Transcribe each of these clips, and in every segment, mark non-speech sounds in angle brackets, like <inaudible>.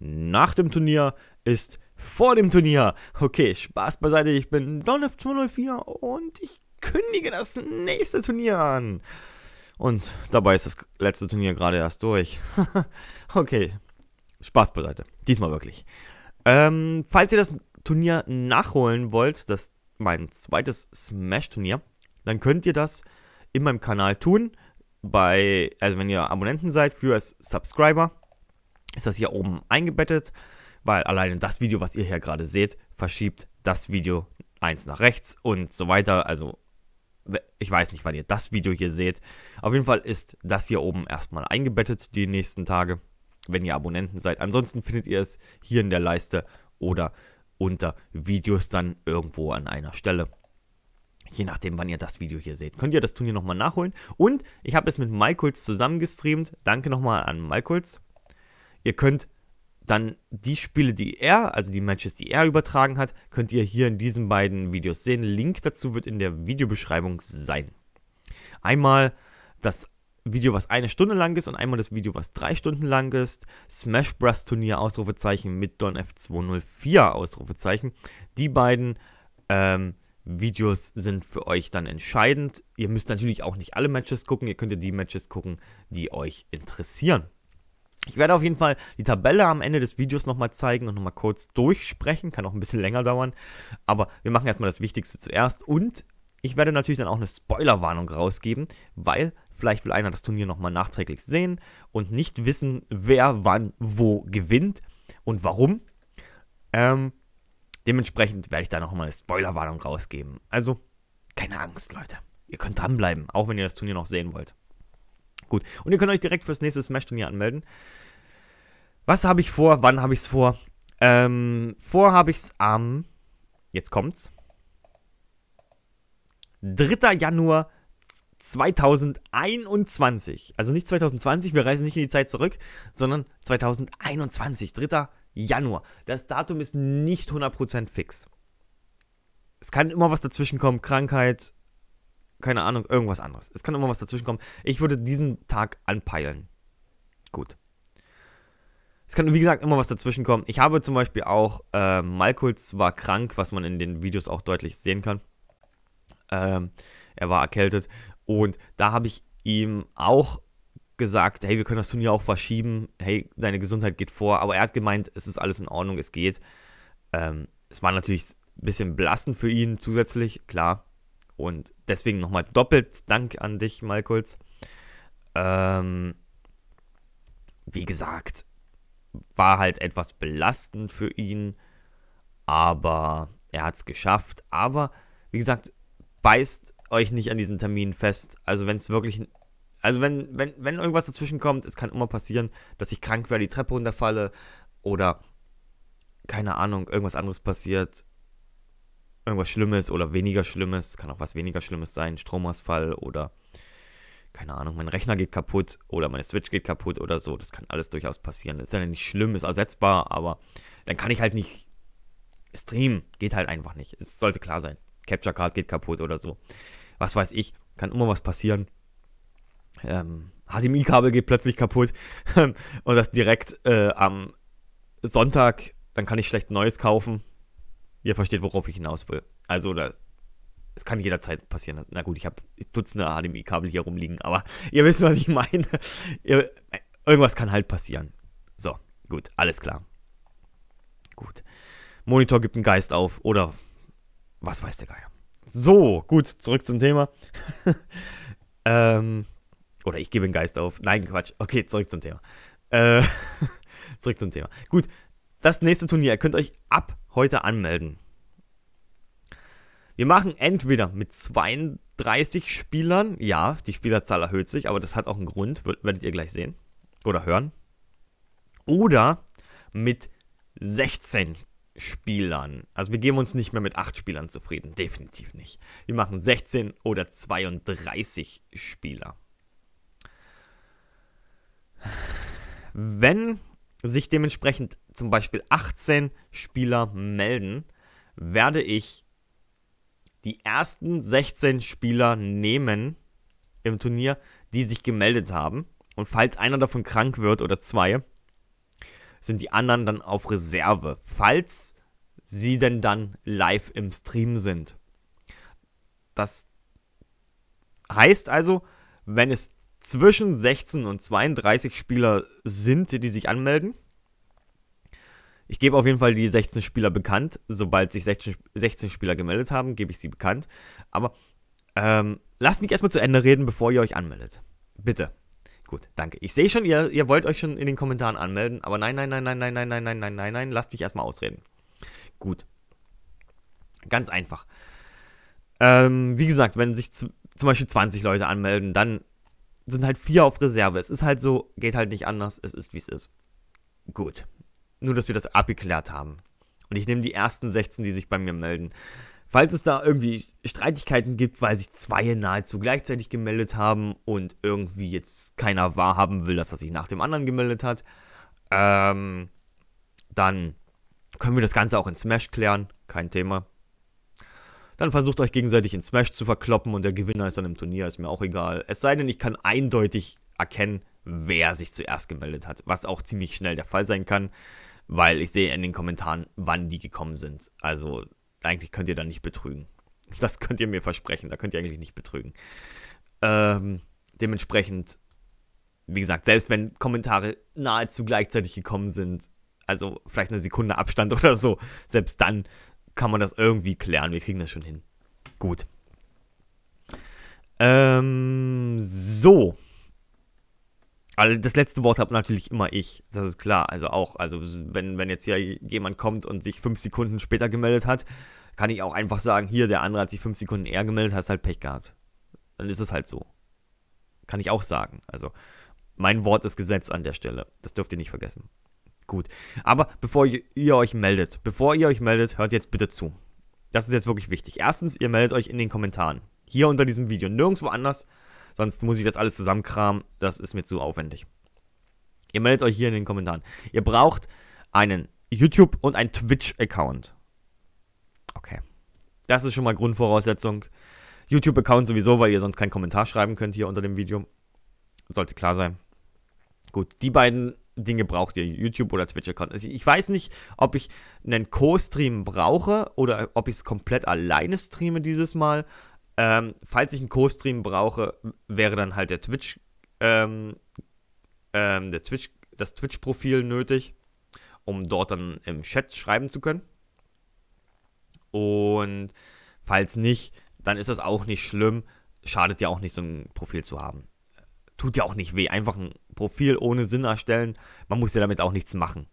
nach dem Turnier ist vor dem Turnier. Okay, Spaß beiseite, ich bin Donif204 und ich kündige das nächste Turnier an. Und dabei ist das letzte Turnier gerade erst durch. <laughs> okay, Spaß beiseite. Diesmal wirklich. Ähm, falls ihr das Turnier nachholen wollt, das mein zweites Smash-Turnier, dann könnt ihr das in meinem Kanal tun. Bei, also wenn ihr Abonnenten seid, Viewers, Subscriber, ist das hier oben eingebettet, weil alleine das Video, was ihr hier gerade seht, verschiebt das Video eins nach rechts und so weiter. Also ich weiß nicht, wann ihr das Video hier seht. Auf jeden Fall ist das hier oben erstmal eingebettet die nächsten Tage, wenn ihr Abonnenten seid. Ansonsten findet ihr es hier in der Leiste oder unter Videos dann irgendwo an einer Stelle. Je nachdem, wann ihr das Video hier seht, könnt ihr das Turnier nochmal nachholen. Und ich habe es mit Malkulz gestreamt. Danke nochmal an Malkulz ihr könnt dann die Spiele, die er, also die Matches, die er übertragen hat, könnt ihr hier in diesen beiden Videos sehen. Link dazu wird in der Videobeschreibung sein. Einmal das Video, was eine Stunde lang ist und einmal das Video, was drei Stunden lang ist. Smash Bros. Turnier Ausrufezeichen mit Don F204 Ausrufezeichen. Die beiden ähm, Videos sind für euch dann entscheidend. Ihr müsst natürlich auch nicht alle Matches gucken, ihr könnt ja die Matches gucken, die euch interessieren. Ich werde auf jeden Fall die Tabelle am Ende des Videos nochmal zeigen und nochmal kurz durchsprechen. Kann auch ein bisschen länger dauern. Aber wir machen erstmal das Wichtigste zuerst. Und ich werde natürlich dann auch eine Spoilerwarnung rausgeben, weil vielleicht will einer das Turnier nochmal nachträglich sehen und nicht wissen, wer wann wo gewinnt und warum. Ähm, dementsprechend werde ich da nochmal eine Spoilerwarnung rausgeben. Also keine Angst, Leute. Ihr könnt dranbleiben, auch wenn ihr das Turnier noch sehen wollt. Gut. Und ihr könnt euch direkt fürs nächste Smash-Turnier anmelden. Was habe ich vor? Wann habe ich es vor? Ähm, vor habe ich es am. Jetzt kommt's. 3. Januar 2021. Also nicht 2020, wir reisen nicht in die Zeit zurück, sondern 2021, 3. Januar. Das Datum ist nicht 100% fix. Es kann immer was dazwischen kommen, Krankheit, keine Ahnung, irgendwas anderes. Es kann immer was dazwischenkommen. Ich würde diesen Tag anpeilen. Gut. Es kann, wie gesagt, immer was dazwischenkommen. Ich habe zum Beispiel auch, äh, Malkuls war krank, was man in den Videos auch deutlich sehen kann. Ähm, er war erkältet. Und da habe ich ihm auch gesagt, hey, wir können das Turnier auch verschieben. Hey, deine Gesundheit geht vor. Aber er hat gemeint, es ist alles in Ordnung, es geht. Ähm, es war natürlich ein bisschen belastend für ihn zusätzlich, klar. Und deswegen nochmal doppelt Dank an dich, Malkulz. Ähm, wie gesagt, war halt etwas belastend für ihn, aber er hat es geschafft. Aber wie gesagt, beißt euch nicht an diesen Termin fest. Also wenn es wirklich, also wenn, wenn, wenn irgendwas dazwischen kommt, es kann immer passieren, dass ich krank werde, die Treppe runterfalle oder keine Ahnung, irgendwas anderes passiert irgendwas Schlimmes oder weniger Schlimmes, kann auch was weniger Schlimmes sein, Stromausfall oder keine Ahnung, mein Rechner geht kaputt oder meine Switch geht kaputt oder so. Das kann alles durchaus passieren. Das ist ja nicht schlimm, ist ersetzbar, aber dann kann ich halt nicht streamen. Geht halt einfach nicht. Es sollte klar sein. Capture Card geht kaputt oder so. Was weiß ich, kann immer was passieren. Ähm, HDMI-Kabel geht plötzlich kaputt <laughs> und das direkt äh, am Sonntag, dann kann ich schlecht Neues kaufen Ihr versteht, worauf ich hinaus will. Also, es kann jederzeit passieren. Na gut, ich habe Dutzende HDMI-Kabel hier rumliegen, aber <laughs> ihr wisst, was ich meine. irgendwas kann halt passieren. So, gut, alles klar. Gut. Monitor gibt einen Geist auf oder was weiß der Geier. So, gut, zurück zum Thema. <laughs> ähm, oder ich gebe einen Geist auf. Nein, Quatsch. Okay, zurück zum Thema. Äh, <laughs> zurück zum Thema. Gut, das nächste Turnier. Ihr könnt euch ab heute anmelden. Wir machen entweder mit 32 Spielern, ja, die Spielerzahl erhöht sich, aber das hat auch einen Grund, werdet ihr gleich sehen oder hören. Oder mit 16 Spielern. Also wir geben uns nicht mehr mit 8 Spielern zufrieden, definitiv nicht. Wir machen 16 oder 32 Spieler. Wenn sich dementsprechend zum Beispiel 18 Spieler melden, werde ich die ersten 16 Spieler nehmen im Turnier, die sich gemeldet haben. Und falls einer davon krank wird oder zwei, sind die anderen dann auf Reserve, falls sie denn dann live im Stream sind. Das heißt also, wenn es zwischen 16 und 32 Spieler sind, die sich anmelden, ich gebe auf jeden Fall die 16 Spieler bekannt. Sobald sich 16, 16 Spieler gemeldet haben, gebe ich sie bekannt. Aber ähm, lasst mich erstmal zu Ende reden, bevor ihr euch anmeldet. Bitte. Gut, danke. Ich sehe schon, ihr, ihr wollt euch schon in den Kommentaren anmelden, aber nein, nein, nein, nein, nein, nein, nein, nein, nein, nein, nein, lasst mich erstmal ausreden. Gut. Ganz einfach. Ähm, wie gesagt, wenn sich zum Beispiel 20 Leute anmelden, dann sind halt vier auf Reserve. Es ist halt so, geht halt nicht anders, es ist wie es ist. Gut, nur, dass wir das abgeklärt haben. Und ich nehme die ersten 16, die sich bei mir melden. Falls es da irgendwie Streitigkeiten gibt, weil sich zwei nahezu gleichzeitig gemeldet haben und irgendwie jetzt keiner wahrhaben will, dass er sich nach dem anderen gemeldet hat, ähm, dann können wir das Ganze auch in Smash klären. Kein Thema. Dann versucht euch gegenseitig in Smash zu verkloppen und der Gewinner ist dann im Turnier, ist mir auch egal. Es sei denn, ich kann eindeutig erkennen, wer sich zuerst gemeldet hat, was auch ziemlich schnell der Fall sein kann weil ich sehe in den Kommentaren, wann die gekommen sind. Also eigentlich könnt ihr da nicht betrügen. <laughs> Das könnt ihr mir versprechen, da könnt ihr eigentlich nicht betrügen. Ähm, dementsprechend, wie gesagt, selbst wenn Kommentare nahezu gleichzeitig gekommen sind, also vielleicht eine Sekunde Abstand <laughs> oder so, selbst dann kann man das irgendwie klären. Wir kriegen das schon hin. Gut. Ähm, so. Also das letzte Wort habe natürlich immer ich, das ist klar. Also auch, also wenn, wenn jetzt hier jemand kommt und sich fünf Sekunden später gemeldet hat, kann ich auch einfach sagen, hier, der andere hat sich fünf Sekunden eher gemeldet, hast halt Pech gehabt. Dann ist es halt so. Kann ich auch sagen. Also mein Wort ist Gesetz an der Stelle. Das dürft ihr nicht vergessen. Gut. Aber bevor ihr euch meldet, bevor ihr euch meldet, hört jetzt bitte zu. Das ist jetzt wirklich wichtig. Erstens, ihr meldet euch in den Kommentaren. Hier unter diesem Video. Nirgendwo anders Sonst muss ich das alles zusammenkramen. Das ist mir zu aufwendig. Ihr meldet euch hier in den Kommentaren. Ihr braucht einen YouTube- und einen Twitch-Account. Okay. Das ist schon mal Grundvoraussetzung. YouTube-Account sowieso, weil ihr sonst keinen Kommentar schreiben könnt hier unter dem Video. Sollte klar sein. Gut, die beiden Dinge braucht ihr, YouTube oder Twitch-Account. Also ich weiß nicht, ob ich einen Co-Stream brauche oder ob ich es komplett alleine streame dieses Mal ähm, falls ich einen Co-Stream brauche, wäre dann halt der Twitch, ähm, ähm, der Twitch, das Twitch-Profil nötig, um dort dann im Chat schreiben zu können. Und falls nicht, dann ist das auch nicht schlimm. Schadet ja auch nicht, so ein Profil zu haben. Tut ja auch nicht weh. Einfach ein Profil ohne Sinn erstellen. Man muss ja damit auch nichts machen.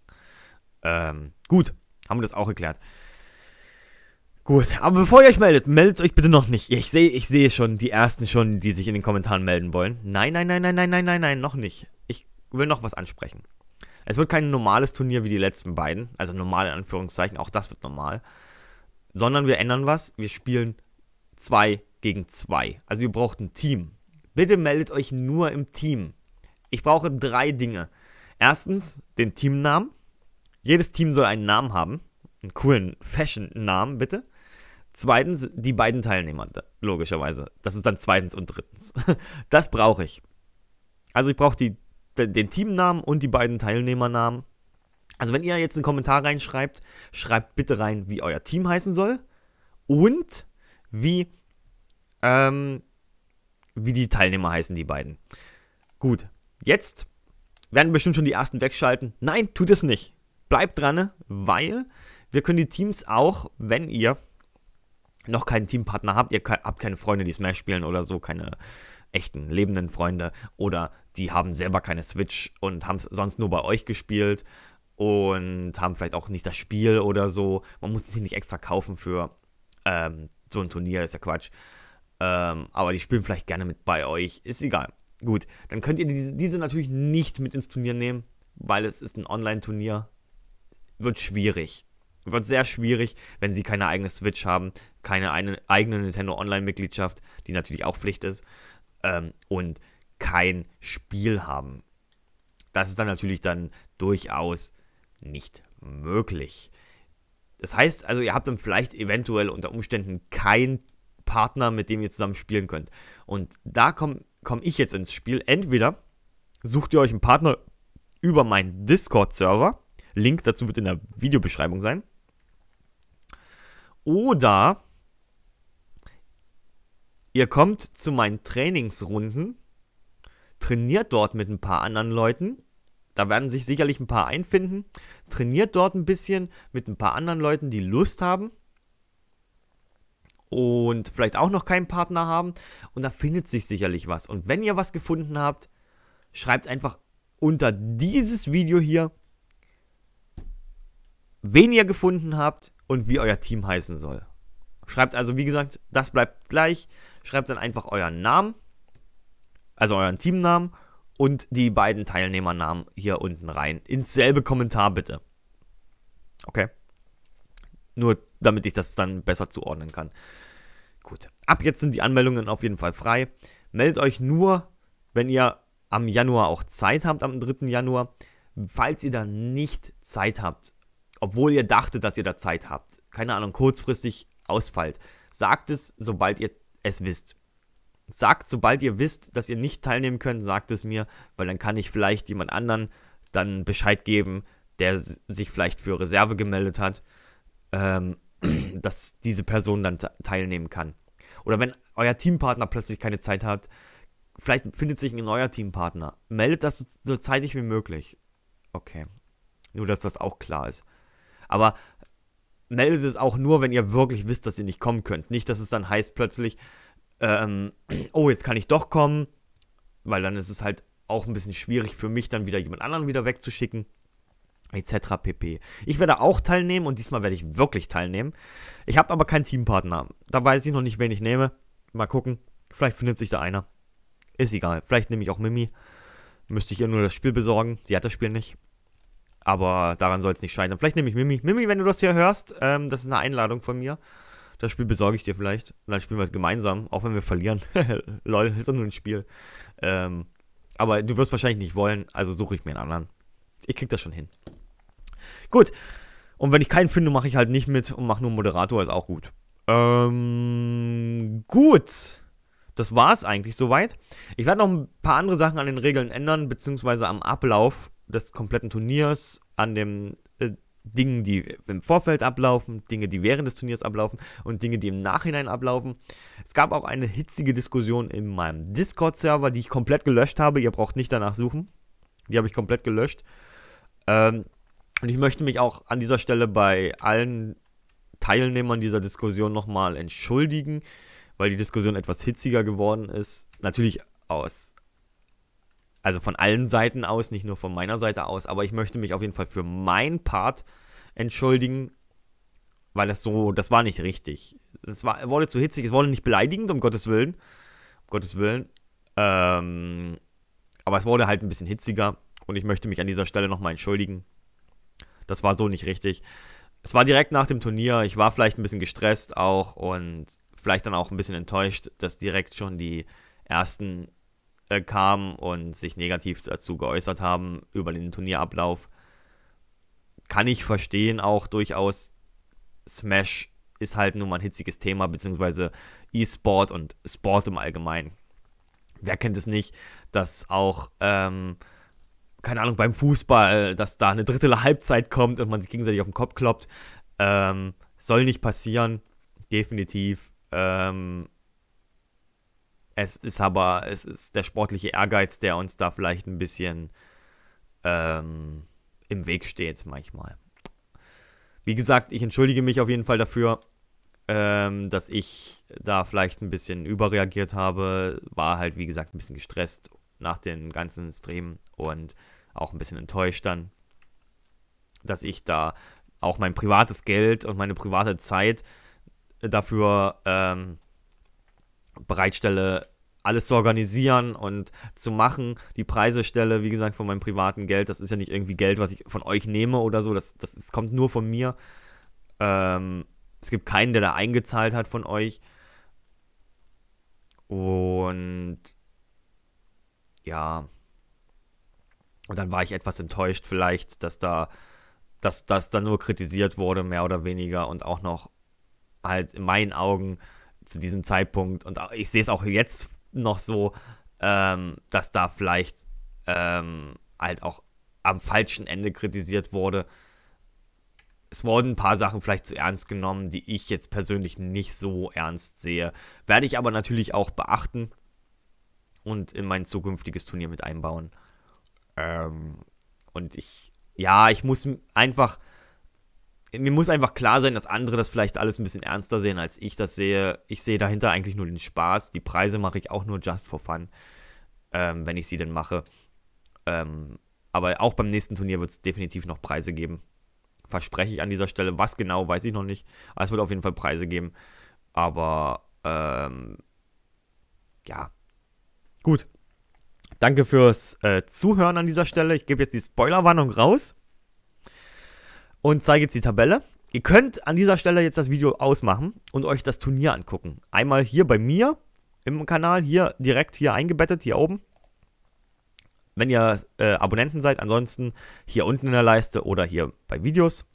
Ähm, gut, haben wir das auch geklärt. Gut, aber bevor ihr euch meldet, meldet euch bitte noch nicht. Ich sehe, ich sehe schon die ersten schon, die sich in den Kommentaren melden wollen. Nein, nein, nein, nein, nein, nein, nein, nein, noch nicht. Ich will noch was ansprechen. Es wird kein normales Turnier wie die letzten beiden, also normal in Anführungszeichen, auch das wird normal, sondern wir ändern was. Wir spielen zwei gegen zwei. Also ihr braucht ein Team. Bitte meldet euch nur im Team. Ich brauche drei Dinge. Erstens den Teamnamen. Jedes Team soll einen Namen haben. Einen coolen Fashion-Namen, bitte. Zweitens, die beiden Teilnehmer, logischerweise. Das ist dann zweitens und drittens. <laughs> Das brauche ich. Also ich brauche die, den Teamnamen und die beiden Teilnehmernamen. Also wenn ihr jetzt einen Kommentar reinschreibt, schreibt bitte rein, wie euer Team heißen soll und wie, ähm, wie die Teilnehmer heißen, die beiden. Gut, jetzt werden bestimmt schon die ersten wegschalten. Nein, tut es nicht. Bleibt dran, weil wir können die Teams auch, wenn ihr noch keinen Teampartner habt, ihr habt keine Freunde, die Smash spielen oder so, keine echten, lebenden Freunde oder die haben selber keine Switch und haben es sonst nur bei euch gespielt und haben vielleicht auch nicht das Spiel oder so. Man muss es nicht extra kaufen für ähm, so ein Turnier, ist ja Quatsch. Ähm, aber die spielen vielleicht gerne mit bei euch, ist egal. Gut, dann könnt ihr diese, diese natürlich nicht mit ins Turnier nehmen, weil es ist ein Online-Turnier. Wird schwierig. Wird sehr schwierig, wenn sie keine eigene Switch haben, keine eine, eigene Nintendo Online-Mitgliedschaft, die natürlich auch Pflicht ist, ähm, und kein Spiel haben. Das ist dann natürlich dann durchaus nicht möglich. Das heißt also, ihr habt dann vielleicht eventuell unter Umständen keinen Partner, mit dem ihr zusammen spielen könnt. Und da komme komm ich jetzt ins Spiel. Entweder sucht ihr euch einen Partner über meinen Discord-Server. Link dazu wird in der Videobeschreibung sein. Oder ihr kommt zu meinen Trainingsrunden, trainiert dort mit ein paar anderen Leuten. Da werden sich sicherlich ein paar einfinden. Trainiert dort ein bisschen mit ein paar anderen Leuten, die Lust haben und vielleicht auch noch keinen Partner haben. Und da findet sich sicherlich was. Und wenn ihr was gefunden habt, schreibt einfach unter dieses Video hier, wen ihr gefunden habt, und wie euer Team heißen soll. Schreibt also, wie gesagt, das bleibt gleich. Schreibt dann einfach euren Namen, also euren Teamnamen und die beiden Teilnehmernamen hier unten rein. Ins selbe Kommentar bitte. Okay? Nur damit ich das dann besser zuordnen kann. Gut. Ab jetzt sind die Anmeldungen auf jeden Fall frei. Meldet euch nur, wenn ihr am Januar auch Zeit habt, am 3. Januar. Falls ihr dann nicht Zeit habt, obwohl ihr dachtet, dass ihr da Zeit habt, keine Ahnung, kurzfristig ausfällt. Sagt es, sobald ihr es wisst. Sagt, sobald ihr wisst, dass ihr nicht teilnehmen könnt, sagt es mir, weil dann kann ich vielleicht jemand anderen dann Bescheid geben, der sich vielleicht für Reserve gemeldet hat, ähm, <clears throat> dass diese Person dann teilnehmen kann. Oder wenn euer Teampartner plötzlich keine Zeit hat, vielleicht findet sich ein neuer Teampartner. Meldet das so, so zeitig wie möglich. Okay. Nur, dass das auch klar ist. Aber meldet es auch nur, wenn ihr wirklich wisst, dass ihr nicht kommen könnt. Nicht, dass es dann heißt plötzlich, ähm, oh, jetzt kann ich doch kommen, weil dann ist es halt auch ein bisschen schwierig für mich, dann wieder jemand anderen wieder wegzuschicken, etc. pp. Ich werde auch teilnehmen und diesmal werde ich wirklich teilnehmen. Ich habe aber keinen Teampartner. Da weiß ich noch nicht, wen ich nehme. Mal gucken. Vielleicht findet sich da einer. Ist egal. Vielleicht nehme ich auch Mimi. Müsste ich ihr nur das Spiel besorgen. Sie hat das Spiel nicht. Aber daran soll es nicht scheitern. Vielleicht nehme ich Mimi. Mimi, wenn du das hier hörst, ähm, das ist eine Einladung von mir. Das Spiel besorge ich dir vielleicht. Und dann spielen wir es gemeinsam, auch wenn wir verlieren. <laughs> Lol, ist doch nur ein Spiel. Ähm, aber du wirst wahrscheinlich nicht wollen, also suche ich mir einen anderen. Ich krieg das schon hin. Gut. Und wenn ich keinen finde, mache ich halt nicht mit und mache nur Moderator, ist auch gut. Ähm, gut. Das war es eigentlich soweit. Ich werde noch ein paar andere Sachen an den Regeln ändern, beziehungsweise am Ablauf des kompletten Turniers, an den äh, Dingen, die im Vorfeld ablaufen, Dinge, die während des Turniers ablaufen und Dinge, die im Nachhinein ablaufen. Es gab auch eine hitzige Diskussion in meinem Discord-Server, die ich komplett gelöscht habe. Ihr braucht nicht danach suchen. Die habe ich komplett gelöscht. Ähm, und ich möchte mich auch an dieser Stelle bei allen Teilnehmern dieser Diskussion nochmal entschuldigen, weil die Diskussion etwas hitziger geworden ist. Natürlich aus also von allen Seiten aus, nicht nur von meiner Seite aus, aber ich möchte mich auf jeden Fall für meinen Part entschuldigen, weil das so, das war nicht richtig. Es war, wurde zu hitzig, es wurde nicht beleidigend, um Gottes Willen. Um Gottes Willen. Ähm, aber es wurde halt ein bisschen hitziger und ich möchte mich an dieser Stelle nochmal entschuldigen. Das war so nicht richtig. Es war direkt nach dem Turnier, ich war vielleicht ein bisschen gestresst auch und vielleicht dann auch ein bisschen enttäuscht, dass direkt schon die ersten äh, kamen und sich negativ dazu geäußert haben über den Turnierablauf. Kann ich verstehen auch durchaus. Smash ist halt nun mal ein hitziges Thema, beziehungsweise E-Sport und Sport im Allgemeinen. Wer kennt es nicht, dass auch, ähm, keine Ahnung, beim Fußball, dass da eine dritte Halbzeit kommt und man sich gegenseitig auf den Kopf kloppt. Ähm, soll nicht passieren, definitiv. Ähm, es ist aber, es ist der sportliche Ehrgeiz, der uns da vielleicht ein bisschen ähm, im Weg steht manchmal. Wie gesagt, ich entschuldige mich auf jeden Fall dafür, ähm, dass ich da vielleicht ein bisschen überreagiert habe. War halt, wie gesagt, ein bisschen gestresst nach den ganzen Streamen und auch ein bisschen enttäuscht dann, dass ich da auch mein privates Geld und meine private Zeit dafür ähm, bereitstelle, alles zu organisieren und zu machen, die Preise stelle, wie gesagt, von meinem privaten Geld. Das ist ja nicht irgendwie Geld, was ich von euch nehme oder so. Das, das, das kommt nur von mir. Ähm, es gibt keinen, der da eingezahlt hat von euch. Und ja. Und dann war ich etwas enttäuscht, vielleicht, dass da, dass das dann nur kritisiert wurde, mehr oder weniger, und auch noch halt in meinen Augen zu diesem Zeitpunkt und ich sehe es auch jetzt noch so, ähm, dass da vielleicht ähm, halt auch am falschen Ende kritisiert wurde. Es wurden ein paar Sachen vielleicht zu ernst genommen, die ich jetzt persönlich nicht so ernst sehe. Werde ich aber natürlich auch beachten und in mein zukünftiges Turnier mit einbauen. Ähm, und ich, ja, ich muss einfach mir muss einfach klar sein, dass andere das vielleicht alles ein bisschen ernster sehen, als ich das sehe. Ich sehe dahinter eigentlich nur den Spaß. Die Preise mache ich auch nur just for fun, ähm, wenn ich sie denn mache. Ähm, aber auch beim nächsten Turnier wird es definitiv noch Preise geben. Verspreche ich an dieser Stelle. Was genau, weiß ich noch nicht. Aber es wird auf jeden Fall Preise geben. Aber ähm, ja. Gut. Danke fürs äh, Zuhören an dieser Stelle. Ich gebe jetzt die Spoilerwarnung raus und zeige jetzt die Tabelle. Ihr könnt an dieser Stelle jetzt das Video ausmachen und euch das Turnier angucken. Einmal hier bei mir im Kanal, hier direkt hier eingebettet, hier oben. Wenn ihr äh, Abonnenten seid, ansonsten hier unten in der Leiste oder hier bei Videos.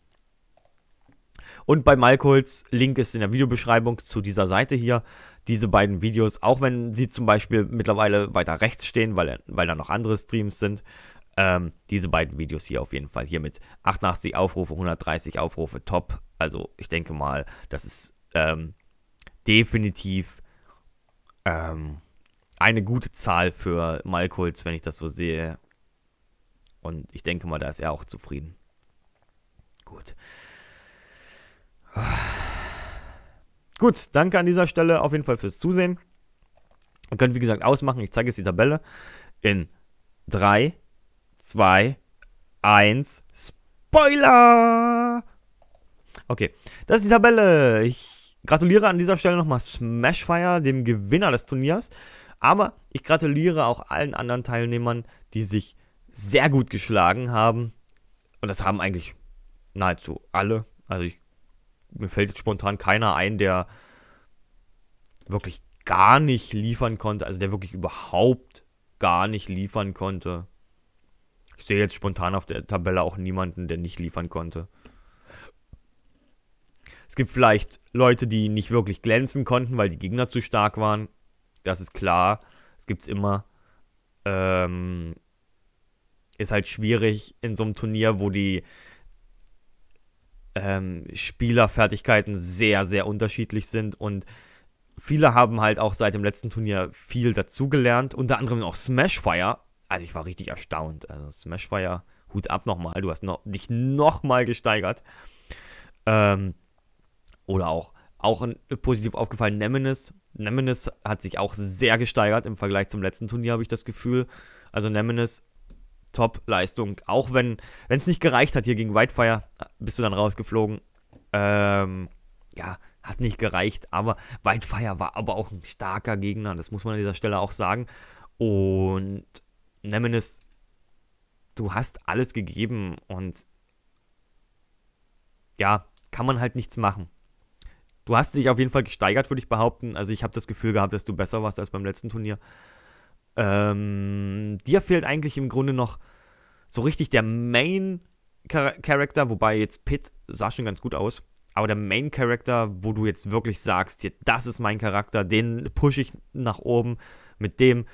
Und bei Malcolz, Link ist in der Videobeschreibung zu dieser Seite hier. Diese beiden Videos, auch wenn sie zum Beispiel mittlerweile weiter rechts stehen, weil, weil da noch andere Streams sind, ähm, diese beiden Videos hier auf jeden Fall. Hier mit 88 Aufrufe, 130 Aufrufe, top. Also ich denke mal, das ist ähm, definitiv ähm, eine gute Zahl für Malkulz, wenn ich das so sehe. Und ich denke mal, da ist er auch zufrieden. Gut. Gut, danke an dieser Stelle auf jeden Fall fürs Zusehen. Ihr könnt, wie gesagt, ausmachen. Ich zeige jetzt die Tabelle in 3, 2, 1. Spoiler! Okay, das ist die Tabelle. Ich gratuliere an dieser Stelle nochmal Smashfire, dem Gewinner des Turniers. Aber ich gratuliere auch allen anderen Teilnehmern, die sich sehr gut geschlagen haben. Und das haben eigentlich nahezu alle. Also ich, mir fällt jetzt spontan keiner ein, der wirklich gar nicht liefern konnte. Also der wirklich überhaupt gar nicht liefern konnte. Ich sehe jetzt spontan auf der Tabelle auch niemanden, der nicht liefern konnte. Es gibt vielleicht Leute, die nicht wirklich glänzen konnten, weil die Gegner zu stark waren. Das ist klar. Das gibt es immer. Ähm, ist halt schwierig in so einem Turnier, wo die ähm, Spielerfertigkeiten sehr, sehr unterschiedlich sind und viele haben halt auch seit dem letzten Turnier viel dazugelernt, unter anderem auch Smashfire, also ich war richtig erstaunt. Also Smashfire, Hut ab nochmal. Du hast noch, dich nochmal gesteigert. Ähm, oder auch, auch ein, äh, positiv aufgefallen, Nemesis. Nemesis hat sich auch sehr gesteigert im Vergleich zum letzten Turnier, habe ich das Gefühl. Also Nemesis, Top-Leistung. Auch wenn es nicht gereicht hat hier gegen Whitefire, bist du dann rausgeflogen. Ähm, ja, hat nicht gereicht, aber Whitefire war aber auch ein starker Gegner, das muss man an dieser Stelle auch sagen. Und Nemesis, du hast alles gegeben und ja, kann man halt nichts machen. Du hast dich auf jeden Fall gesteigert, würde ich behaupten. Also ich habe das Gefühl gehabt, dass du besser warst als beim letzten Turnier. Ähm, dir fehlt eigentlich im Grunde noch so richtig der Main Char Character, wobei jetzt Pitt sah schon ganz gut aus. Aber der Main Character, wo du jetzt wirklich sagst, hier, das ist mein Charakter, den pushe ich nach oben, mit dem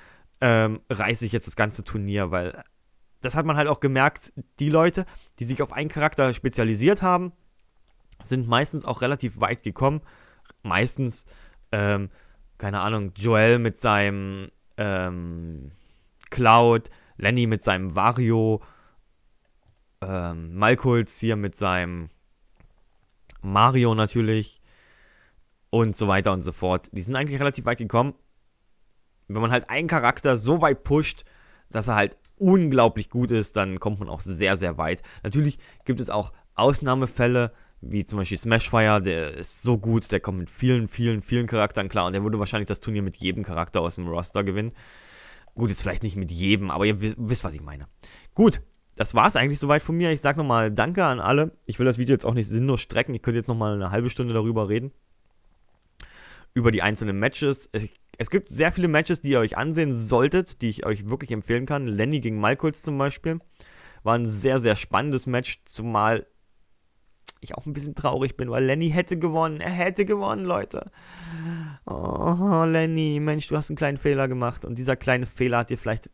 ähm, reiße ich jetzt das ganze Turnier, weil das hat man halt auch gemerkt, die Leute, die sich auf einen Charakter spezialisiert haben, sind meistens auch relativ weit gekommen. Meistens, ähm, keine Ahnung, Joel mit seinem ähm, Cloud, Lenny mit seinem Vario, ähm, Malkulz hier mit seinem Mario natürlich und so weiter und so fort. Die sind eigentlich relativ weit gekommen wenn man halt einen Charakter so weit pusht, dass er halt unglaublich gut ist, dann kommt man auch sehr, sehr weit. Natürlich gibt es auch Ausnahmefälle, wie zum Beispiel Smashfire, der ist so gut, der kommt mit vielen, vielen, vielen Charakteren klar und der würde wahrscheinlich das Turnier mit jedem Charakter aus dem Roster gewinnen. Gut, jetzt vielleicht nicht mit jedem, aber ihr wisst, was ich meine. Gut, das war es eigentlich soweit von mir. Ich sage nochmal Danke an alle. Ich will das Video jetzt auch nicht sinnlos strecken. Ich könnte jetzt nochmal eine halbe Stunde darüber reden. Über die einzelnen Matches. Ich es gibt sehr viele Matches, die ihr euch ansehen solltet, die ich euch wirklich empfehlen kann. Lenny gegen Malkuls zum Beispiel war ein sehr, sehr spannendes Match, zumal ich auch ein bisschen traurig bin, weil Lenny hätte gewonnen. Er hätte gewonnen, Leute. Oh, Lenny, Mensch, du hast einen kleinen Fehler gemacht. Und dieser kleine Fehler hat dir vielleicht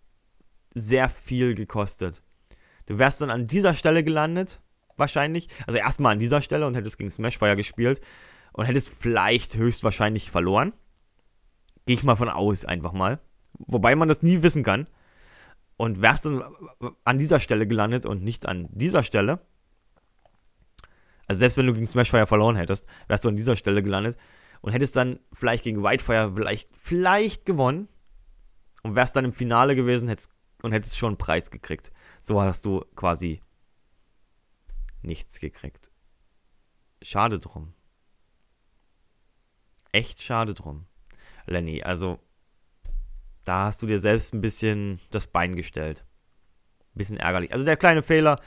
sehr viel gekostet. Du wärst dann an dieser Stelle gelandet, wahrscheinlich. Also erstmal an dieser Stelle und hättest gegen Smashfire gespielt und hättest vielleicht höchstwahrscheinlich verloren. Gehe ich mal von aus, einfach mal. Wobei man das nie wissen kann. Und wärst dann an dieser Stelle gelandet und nicht an dieser Stelle. Also selbst wenn du gegen Smashfire verloren hättest, wärst du an dieser Stelle gelandet und hättest dann vielleicht gegen Whitefire vielleicht, vielleicht gewonnen und wärst dann im Finale gewesen hättest, und hättest schon einen Preis gekriegt. So hast du quasi nichts gekriegt. Schade drum. Echt schade drum. Lenny. Also, da hast du dir selbst ein bisschen das Bein gestellt. Ein bisschen ärgerlich. Also, der kleine Fehler.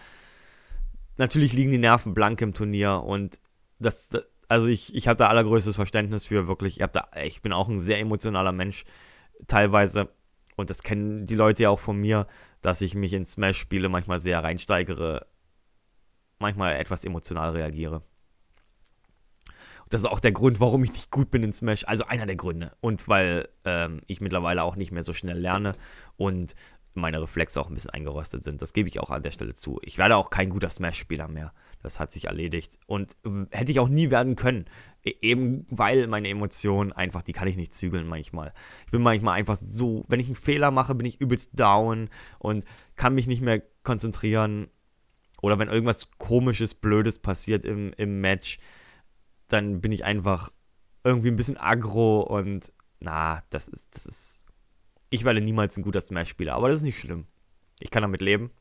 Natürlich liegen die Nerven blank im Turnier und das, also ich, ich habe da allergrößtes Verständnis für, wirklich. Ich, da, ich bin auch ein sehr emotionaler Mensch, teilweise. Und das kennen die Leute ja auch von mir, dass ich mich in Smash-Spiele manchmal sehr reinsteigere, manchmal etwas emotional reagiere. Das ist auch der Grund, warum ich nicht gut bin in Smash. Also einer der Gründe. Und weil ähm, ich mittlerweile auch nicht mehr so schnell lerne und meine Reflexe auch ein bisschen eingerostet sind. Das gebe ich auch an der Stelle zu. Ich werde auch kein guter Smash-Spieler mehr. Das hat sich erledigt. Und äh, hätte ich auch nie werden können. E, eben weil meine Emotionen einfach, die kann ich nicht zügeln manchmal. Ich bin manchmal einfach so, wenn ich einen Fehler mache, bin ich übelst down und kann mich nicht mehr konzentrieren. Oder wenn irgendwas komisches, blödes passiert im, im Match, dann bin ich einfach irgendwie ein bisschen aggro und na, das ist, das ist. Ich werde niemals ein guter Smash-Spieler, aber das ist nicht schlimm. Ich kann damit leben.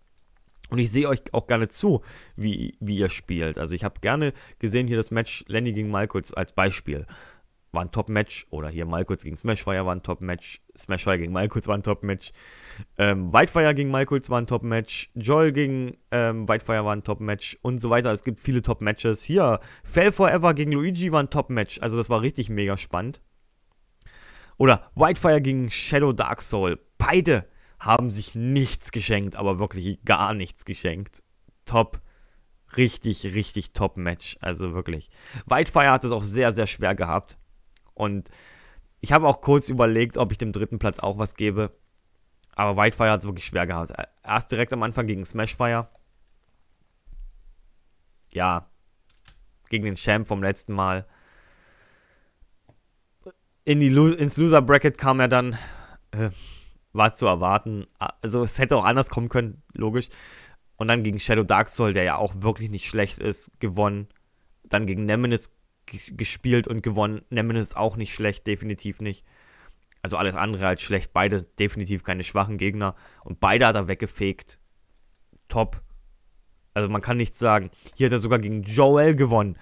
Und ich sehe euch auch gerne zu, wie, wie ihr spielt. Also ich habe gerne gesehen hier das Match Lenny gegen Michael als Beispiel war ein Top-Match. Oder hier Malkulz gegen Smashfire war ein Top-Match. Smashfire gegen Malkulz war ein Top-Match. Ähm, Whitefire gegen Malkulz war ein Top-Match. Joel gegen ähm, Whitefire war ein Top-Match und so weiter. Es gibt viele Top-Matches. Hier, Fell Forever gegen Luigi war ein Top-Match. Also das war richtig mega spannend. Oder Whitefire gegen Shadow Dark Soul. Beide haben sich nichts geschenkt, aber wirklich gar nichts geschenkt. Top richtig, richtig top Match. Also wirklich. Whitefire hat es auch sehr, sehr schwer gehabt. Und ich habe auch kurz überlegt, ob ich dem dritten Platz auch was gebe. Aber Whitefire hat es wirklich schwer gehabt. Erst direkt am Anfang gegen Smashfire. Ja. Gegen den Champ vom letzten Mal. In die Lo ins Loser Bracket kam er dann. Äh, war zu erwarten. Also es hätte auch anders kommen können, logisch. Und dann gegen Shadow Dark Soul, der ja auch wirklich nicht schlecht ist, gewonnen. Dann gegen Nemesis gespielt und gewonnen. Nemen ist auch nicht schlecht, definitiv nicht. Also alles andere als schlecht. Beide definitiv keine schwachen Gegner. Und beide hat er weggefegt. Top. Also man kann nichts sagen. Hier hat er sogar gegen Joel gewonnen.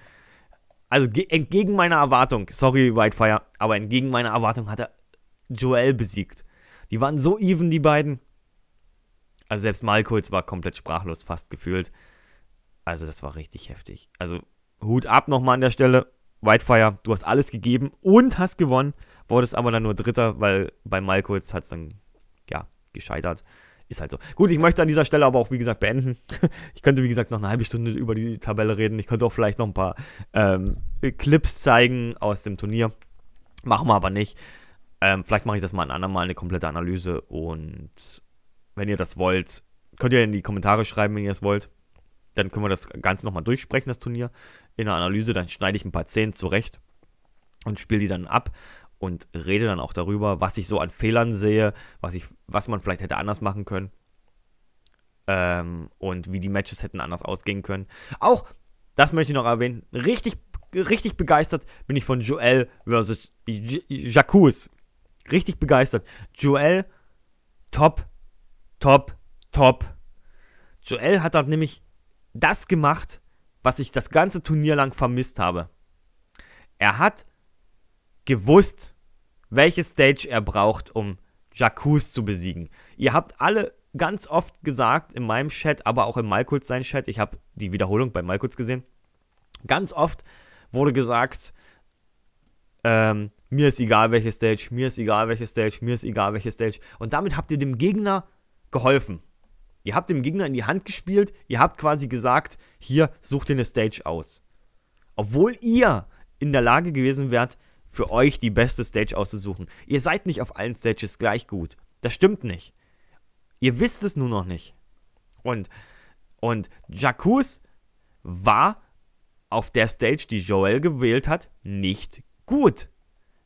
Also entgegen meiner Erwartung. Sorry, Whitefire. Aber entgegen meiner Erwartung hat er Joel besiegt. Die waren so even, die beiden. Also selbst Malkulz war komplett sprachlos fast gefühlt. Also das war richtig heftig. Also Hut ab nochmal an der Stelle. Whitefire, du hast alles gegeben und hast gewonnen, wurdest aber dann nur Dritter, weil bei Malcolz hat es dann, ja, gescheitert. Ist halt so. Gut, ich möchte an dieser Stelle aber auch, wie gesagt, beenden. <laughs> Ich könnte, wie gesagt, noch eine halbe Stunde über die Tabelle reden. Ich könnte auch vielleicht noch ein paar ähm, Clips zeigen aus dem Turnier. Machen wir aber nicht. Ähm, vielleicht mache ich das mal ein andermal, eine komplette Analyse. Und wenn ihr das wollt, könnt ihr in die Kommentare schreiben, wenn ihr es wollt. Dann können wir das Ganze nochmal durchsprechen, das Turnier, in der Analyse. Dann schneide ich ein paar Szenen zurecht und spiele die dann ab und rede dann auch darüber, was ich so an Fehlern sehe, was, ich, was man vielleicht hätte anders machen können. Ähm, und wie die Matches hätten anders ausgehen können. Auch, das möchte ich noch erwähnen, richtig, richtig begeistert bin ich von Joel versus Jacques. Richtig begeistert. Joel, top, top, top. Joel hat da nämlich das gemacht, was ich das ganze Turnier lang vermisst habe. Er hat gewusst, welche Stage er braucht, um Jacques zu besiegen. Ihr habt alle ganz oft gesagt in meinem Chat, aber auch in Malkuts sein Chat, ich habe die Wiederholung bei Malkuts gesehen, ganz oft wurde gesagt, ähm, mir ist egal welche Stage, mir ist egal welche Stage, mir ist egal welche Stage. Und damit habt ihr dem Gegner geholfen. Ihr habt dem Gegner in die Hand gespielt, ihr habt quasi gesagt, hier, sucht ihr eine Stage aus. Obwohl ihr in der Lage gewesen wärt, für euch die beste Stage auszusuchen. Ihr seid nicht auf allen Stages gleich gut. Das stimmt nicht. Ihr wisst es nur noch nicht. Und, und Jacuz war auf der Stage, die Joel gewählt hat, nicht gut.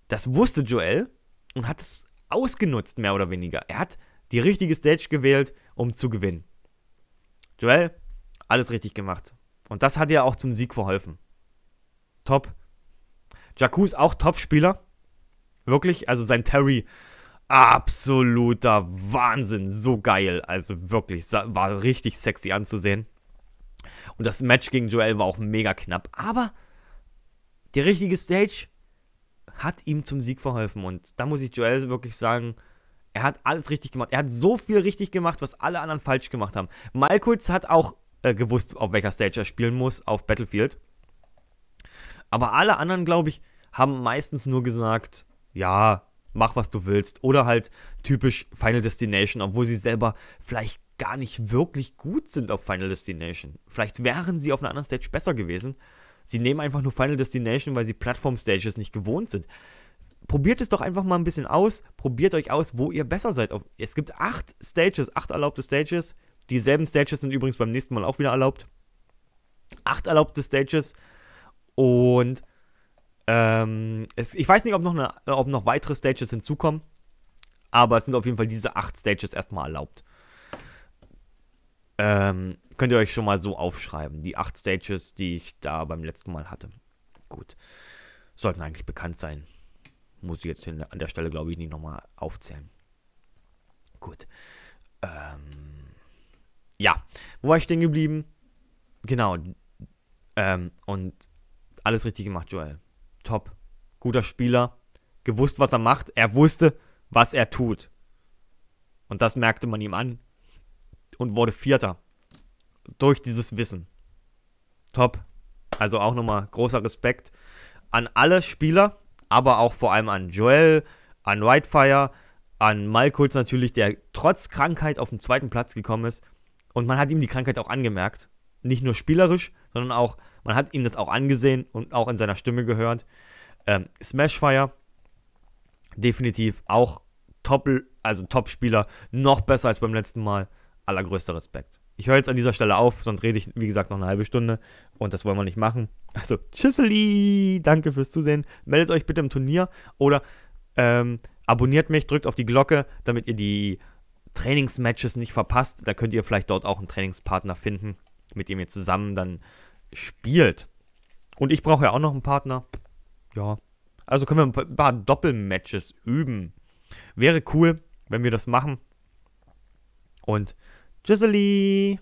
Das wusste Joel und hat es ausgenutzt, mehr oder weniger. Er hat die richtige Stage gewählt, um zu gewinnen. Joel, alles richtig gemacht. Und das hat ja auch zum Sieg verholfen. Top. Jakku ist auch Top-Spieler. Wirklich, also sein Terry, absoluter Wahnsinn. So geil. Also wirklich, war richtig sexy anzusehen. Und das Match gegen Joel war auch mega knapp. Aber die richtige Stage hat ihm zum Sieg verholfen. Und da muss ich Joel wirklich sagen, er hat alles richtig gemacht. Er hat so viel richtig gemacht, was alle anderen falsch gemacht haben. Malkulz hat auch äh, gewusst, auf welcher Stage er spielen muss, auf Battlefield. Aber alle anderen, glaube ich, haben meistens nur gesagt, ja, mach was du willst. Oder halt typisch Final Destination, obwohl sie selber vielleicht gar nicht wirklich gut sind auf Final Destination. Vielleicht wären sie auf einer anderen Stage besser gewesen. Sie nehmen einfach nur Final Destination, weil sie Plattform-Stages nicht gewohnt sind probiert es doch einfach mal ein bisschen aus. Probiert euch aus, wo ihr besser seid. Es gibt acht Stages, acht erlaubte Stages. Dieselben Stages sind übrigens beim nächsten Mal auch wieder erlaubt. Acht erlaubte Stages. Und ähm, es, ich weiß nicht, ob noch, eine, ob noch weitere Stages hinzukommen. Aber es sind auf jeden Fall diese acht Stages erstmal erlaubt. Ähm, könnt ihr euch schon mal so aufschreiben. Die acht Stages, die ich da beim letzten Mal hatte. Gut. Sollten eigentlich bekannt sein. Muss ich jetzt an der Stelle, glaube ich, nicht nochmal aufzählen. Gut. Ähm, ja, wo war ich stehen geblieben? Genau. Ähm, und alles richtig gemacht, Joel. Top. Guter Spieler. Gewusst, was er macht. Er wusste, was er tut. Und das merkte man ihm an. Und wurde Vierter. Durch dieses Wissen. Top. Also auch nochmal großer Respekt an alle Spieler, aber auch vor allem an Joel, an Whitefire, an Malkulz natürlich, der trotz Krankheit auf den zweiten Platz gekommen ist. Und man hat ihm die Krankheit auch angemerkt. Nicht nur spielerisch, sondern auch, man hat ihm das auch angesehen und auch in seiner Stimme gehört. Ähm, Smashfire, definitiv auch Top, also Top-Spieler, noch besser als beim letzten Mal. Allergrößter Respekt ich höre jetzt an dieser Stelle auf, sonst rede ich, wie gesagt, noch eine halbe Stunde und das wollen wir nicht machen. Also, tschüsseli, danke fürs Zusehen. Meldet euch bitte im Turnier oder ähm, abonniert mich, drückt auf die Glocke, damit ihr die Trainingsmatches nicht verpasst. Da könnt ihr vielleicht dort auch einen Trainingspartner finden, mit dem ihr zusammen dann spielt. Und ich brauche ja auch noch einen Partner. Ja. Also können wir ein paar Doppelmatches üben. Wäre cool, wenn wir das machen. Und 就是你。